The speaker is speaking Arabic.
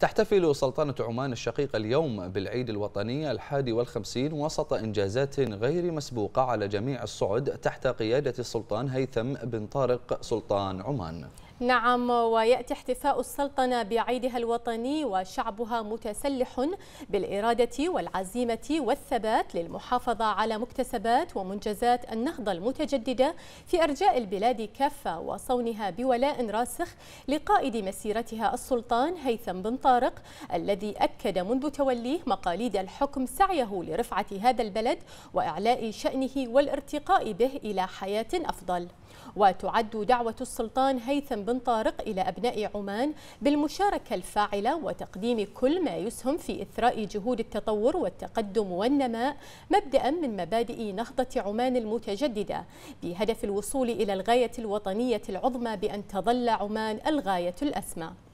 تحتفل سلطنة عمان الشقيقة اليوم بالعيد الوطني الحادي والخمسين وسط إنجازات غير مسبوقة على جميع الصعد تحت قيادة السلطان هيثم بن طارق سلطان عمان نعم ويأتي احتفاء السلطنة بعيدها الوطني وشعبها متسلح بالإرادة والعزيمة والثبات للمحافظة على مكتسبات ومنجزات النهضة المتجددة في أرجاء البلاد كافة وصونها بولاء راسخ لقائد مسيرتها السلطان هيثم بن طارق الذي أكد منذ توليه مقاليد الحكم سعيه لرفعة هذا البلد وإعلاء شأنه والارتقاء به إلى حياة أفضل وتعد دعوة السلطان هيثم بن طارق إلى أبناء عمان بالمشاركة الفاعلة وتقديم كل ما يسهم في إثراء جهود التطور والتقدم والنماء مبدأ من مبادئ نهضة عمان المتجددة بهدف الوصول إلى الغاية الوطنية العظمى بأن تظل عمان الغاية الأسمى